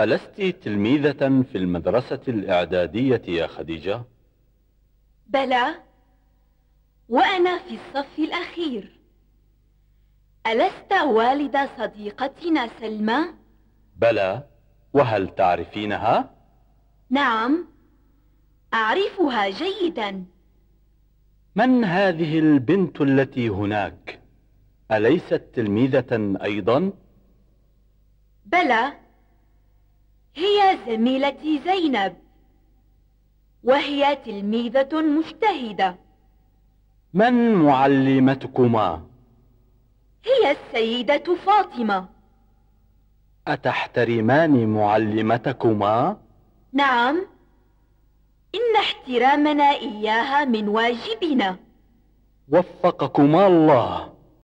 ألست تلميذة في المدرسة الإعدادية يا خديجة؟ بلى وأنا في الصف الأخير ألست والد صديقتنا سلمى؟ بلى وهل تعرفينها؟ نعم أعرفها جيدا من هذه البنت التي هناك؟ أليست تلميذة أيضا؟ بلى هي زميلتي زينب وهي تلميذة مجتهدة من معلمتكما؟ هي السيدة فاطمة أتحترمان معلمتكما؟ نعم إن احترامنا إياها من واجبنا وفقكما الله